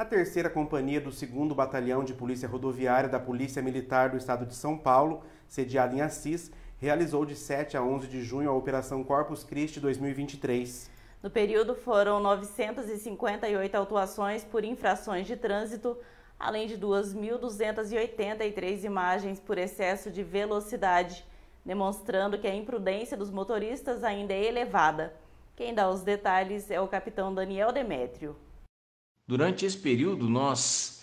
A terceira companhia do 2 Batalhão de Polícia Rodoviária da Polícia Militar do Estado de São Paulo, sediada em Assis, realizou de 7 a 11 de junho a Operação Corpus Christi 2023. No período foram 958 autuações por infrações de trânsito, além de 2.283 imagens por excesso de velocidade, demonstrando que a imprudência dos motoristas ainda é elevada. Quem dá os detalhes é o capitão Daniel Demétrio. Durante esse período, nós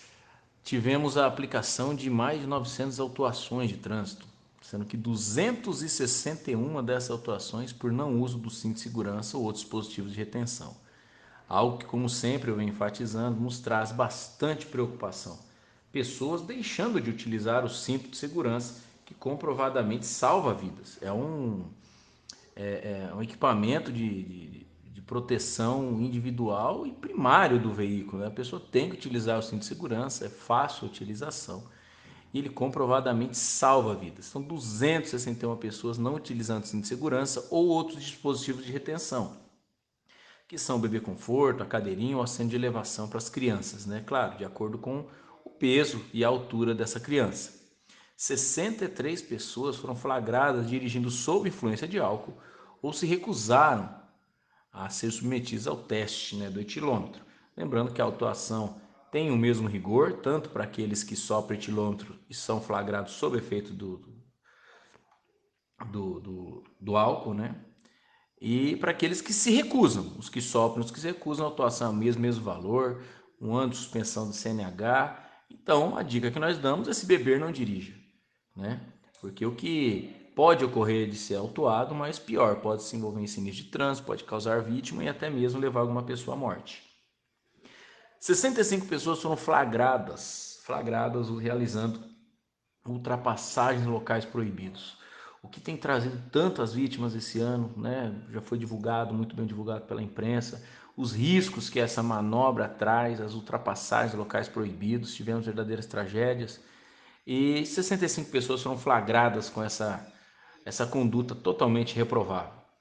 tivemos a aplicação de mais de 900 autuações de trânsito, sendo que 261 dessas autuações por não uso do cinto de segurança ou outros dispositivos de retenção. Algo que, como sempre, eu venho enfatizando, nos traz bastante preocupação. Pessoas deixando de utilizar o cinto de segurança, que comprovadamente salva vidas. É um, é, é um equipamento de, de proteção individual e primário do veículo. Né? A pessoa tem que utilizar o cinto de segurança, é fácil a utilização e ele comprovadamente salva vidas. São então, 261 pessoas não utilizando o cinto de segurança ou outros dispositivos de retenção, que são o bebê conforto, a cadeirinha ou assento de elevação para as crianças, né? Claro, de acordo com o peso e a altura dessa criança. 63 pessoas foram flagradas dirigindo sob influência de álcool ou se recusaram a ser submetidos ao teste né, do etilômetro. Lembrando que a autuação tem o mesmo rigor, tanto para aqueles que sopram etilômetro e são flagrados sob efeito do, do, do, do álcool, né? E para aqueles que se recusam, os que sopram, os que se recusam, a autuação é o mesmo, mesmo valor, um ano de suspensão do CNH. Então, a dica que nós damos é se beber, não dirija, né? Porque o que pode ocorrer de ser autuado, mas pior, pode se envolver em sinistro de trânsito, pode causar vítima e até mesmo levar alguma pessoa à morte. 65 pessoas foram flagradas, flagradas realizando ultrapassagens em locais proibidos. O que tem trazido tantas vítimas esse ano, né? Já foi divulgado, muito bem divulgado pela imprensa, os riscos que essa manobra traz, as ultrapassagens em locais proibidos, tivemos verdadeiras tragédias. E 65 pessoas foram flagradas com essa essa conduta totalmente reprovável.